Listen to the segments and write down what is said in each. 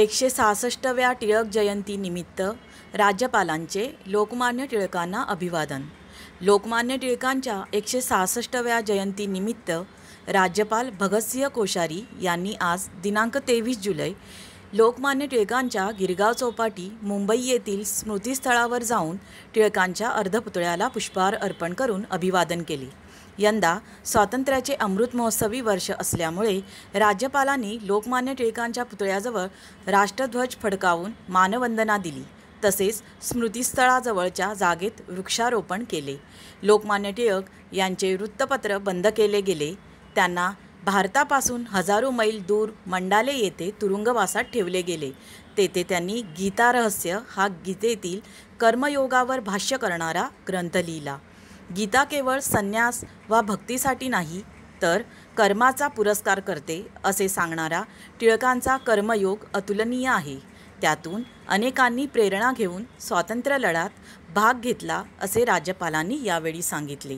एकशे सहासष्टव्या टिळक जयंतीनिमित्त राज्यपालांचे लोकमान्य टिळकांना अभिवादन लोकमान्य टिळकांच्या एकशे सहासष्टव्या जयंतीनिमित्त राज्यपाल भगतसिंह कोश्यारी यांनी आज दिनांक तेवीस जुलै लोकमान्य टिळकांच्या गिरगाव चौपाटी मुंबई येथील स्मृतीस्थळावर जाऊन टिळकांच्या अर्धपुतळ्याला पुष्पहार अर्पण करून अभिवादन केले यंदा स्वातंत्र्याचे अमृत वर्ष असल्यामुळे राज्यपालांनी लोकमान्य टिळकांच्या पुतळ्याजवळ राष्ट्रध्वज फडकावून मानवंदना दिली तसेच स्मृतीस्थळाजवळच्या जागेत वृक्षारोपण केले लोकमान्य टिळक यांचे वृत्तपत्र बंद केले गेले त्यांना भारतापासून हजारो मैल दूर मंडाले येथे तुरुंगवासात ठेवले गेले तेथे त्यांनी गीतारहस्य हा गीतेतील कर्मयोगावर भाष्य करणारा ग्रंथ लिहिला गीता केवळ संन्यास वा भक्तीसाठी नाही तर कर्माचा पुरस्कार करते असे सांगणारा टिळकांचा कर्मयोग अतुलनीय आहे त्यातून अनेकांनी प्रेरणा घेऊन स्वातंत्र्यलढ्यात भाग घेतला असे राज्यपालांनी यावेळी सांगितले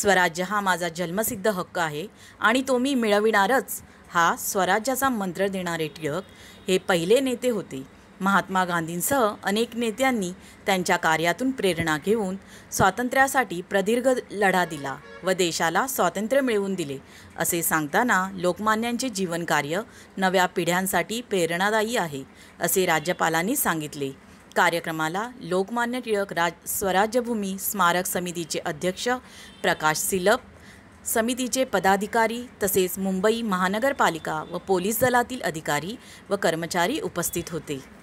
स्वराज्य हा माझा जन्मसिद्ध हक्क आहे आणि तो मी मिळविणारच हा स्वराज्याचा मंत्र देणारे टिळक हे पहिले नेते होते महात्मा गांधींसह अनेक नेत्यांनी त्यांच्या कार्यातून प्रेरणा घेऊन स्वातंत्र्यासाठी प्रदीर्घ लढा दिला व देशाला स्वातंत्र्य मिळवून दिले असे सांगताना लोकमान्यांचे जीवनकार्य नव्या पिढ्यांसाठी प्रेरणादायी आहे असे राज्यपालांनी सांगितले कार्यक्रमाला लोकमान्य टिळक राज स्वराज्यभूमी स्मारक समितीचे अध्यक्ष प्रकाश सिलप समितीचे पदाधिकारी तसेच मुंबई महानगरपालिका व पोलीस दलातील अधिकारी व कर्मचारी उपस्थित होते